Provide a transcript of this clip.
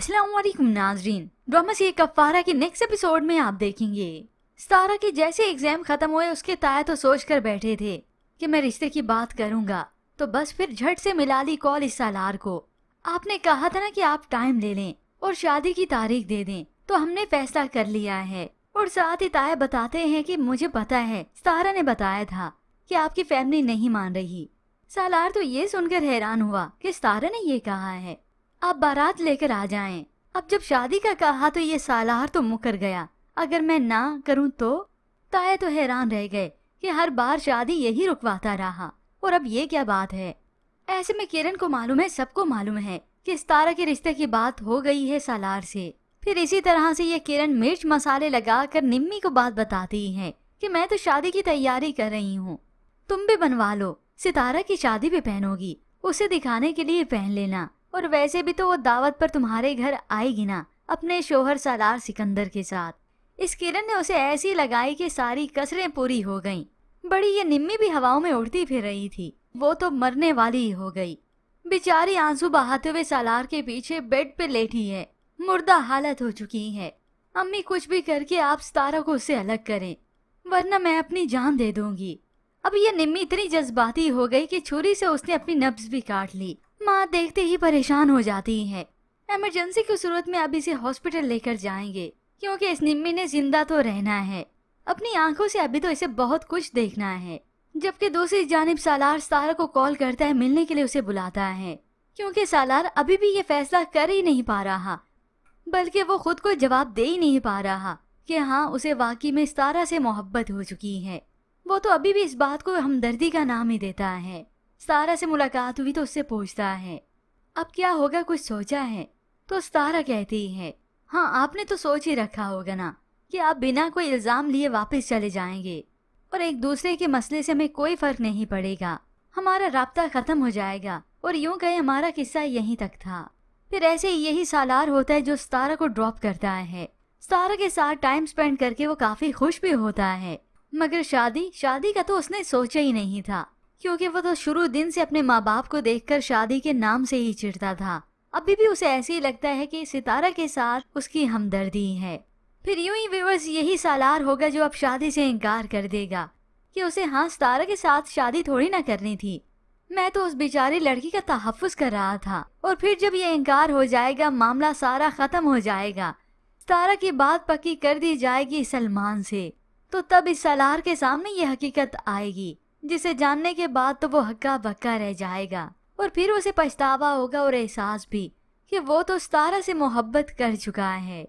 असलम नाजरीन ड्रामा सी कफ़ारा के next episode में आप देखेंगे सारा के जैसे एग्जाम खत्म हुए उसके ताया तो सोच कर बैठे थे कि मैं रिश्ते की बात करूंगा तो बस फिर झट से मिला ली कॉल इस सालार को आपने कहा था ना कि आप टाइम ले लें और शादी की तारीख दे दें तो हमने फैसला कर लिया है और साथ ही ताया बताते है की मुझे पता है सारा ने बताया था की आपकी फैमिली नहीं मान रही सालार तो ये सुनकर हैरान हुआ की सारा ने ये कहा है आप बारात लेकर आ जाएं। अब जब शादी का कहा तो ये सालार तो मुकर गया अगर मैं ना करूं तो ताए तो हैरान रह गए कि हर बार शादी यही रुकवाता रहा और अब ये क्या बात है ऐसे में किरण को मालूम है सबको मालूम है कि इस तारा के रिश्ते की बात हो गई है सालार से फिर इसी तरह से ये किरण मिर्च मसाले लगा कर निम्मी को बात बताती है कि मैं तो शादी की तैयारी कर रही हूँ तुम भी बनवा लो सितारा की शादी भी पहनोगी उसे दिखाने के लिए पहन लेना और वैसे भी तो वो दावत पर तुम्हारे घर आएगी ना अपने शोहर सालार सिकंदर के साथ इस किरण ने उसे ऐसी लगाई कि सारी कसरें पूरी हो गईं। बड़ी ये निम्मी भी हवाओं में उड़ती फिर रही थी वो तो मरने वाली ही हो गई बेचारी आंसू बहाते हुए सालार के पीछे बेड पे लेटी है मुर्दा हालत हो चुकी है अम्मी कुछ भी करके आप सितारा को उससे अलग करें वरना मैं अपनी जान दे दूंगी अब ये निम्मी इतनी जज्बाती हो गई कि छुरी से उसने अपनी नब्ज भी काट ली माँ देखते ही परेशान हो जाती है एमरजेंसी की सूरत में अब इसे हॉस्पिटल लेकर जाएंगे क्योंकि इस निम्मी ने जिंदा तो रहना है अपनी आंखों से अभी तो इसे बहुत कुछ देखना है जबकि दूसरी जानब सालार सारा को कॉल करता है मिलने के लिए उसे बुलाता है क्योंकि सालार अभी भी ये फैसला कर ही नहीं पा रहा बल्कि वो खुद को जवाब दे ही नहीं पा रहा कि हाँ उसे वाकई में सारा से मोहब्बत हो चुकी है वो तो अभी भी इस बात को हमदर्दी का नाम ही देता है सारा से मुलाकात हुई तो उससे पूछता है अब क्या होगा कुछ सोचा है तो सारा कहती है हाँ आपने तो सोच ही रखा होगा ना कि आप बिना कोई इल्ज़ाम लिए वापस चले जाएंगे और एक दूसरे के मसले से हमें कोई फ़र्क नहीं पड़ेगा हमारा रबता ख़त्म हो जाएगा और यूं कहे हमारा किस्सा यहीं तक था फिर ऐसे यही सालार होता है जो सारा को ड्रॉप करता है सारा के साथ टाइम स्पेंड करके वो काफ़ी खुश भी होता है मगर शादी शादी का तो उसने सोचा ही नहीं था क्योंकि वो तो शुरू दिन से अपने माँ बाप को देखकर शादी के नाम से ही चिढ़ता था अभी भी उसे ऐसे ही लगता है कि सितारा के साथ उसकी हमदर्दी है फिर यूं ही व्यूवर्स यही सालार होगा जो अब शादी से इनकार कर देगा कि उसे हाँ सितारा के साथ शादी थोड़ी ना करनी थी मैं तो उस बेचारी लड़की का तहफ़ कर रहा था और फिर जब ये इनकार हो जाएगा मामला सारा ख़त्म हो जाएगा सितारा की बात पक्की कर दी जाएगी सलमान से तो तब इस सलार के सामने ये हकीकत आएगी जिसे जानने के बाद तो वो हक्का बक्का रह जाएगा और फिर उसे पछतावा होगा और एहसास भी कि वो तो उस तारा से मोहब्बत कर चुका है